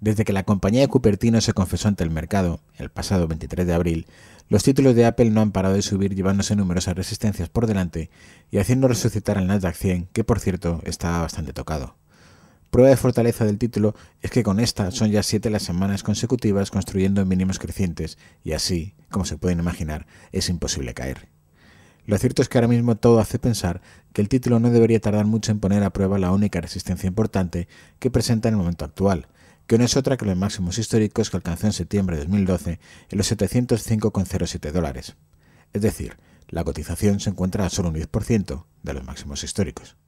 Desde que la compañía de Cupertino se confesó ante el mercado, el pasado 23 de abril, los títulos de Apple no han parado de subir llevándose numerosas resistencias por delante y haciendo resucitar al Nasdaq 100, que por cierto está bastante tocado. Prueba de fortaleza del título es que con esta son ya siete las semanas consecutivas construyendo mínimos crecientes y así, como se pueden imaginar, es imposible caer. Lo cierto es que ahora mismo todo hace pensar que el título no debería tardar mucho en poner a prueba la única resistencia importante que presenta en el momento actual, que no es otra que los máximos históricos que alcanzó en septiembre de 2012 en los 705,07 dólares. Es decir, la cotización se encuentra a solo un 10% de los máximos históricos.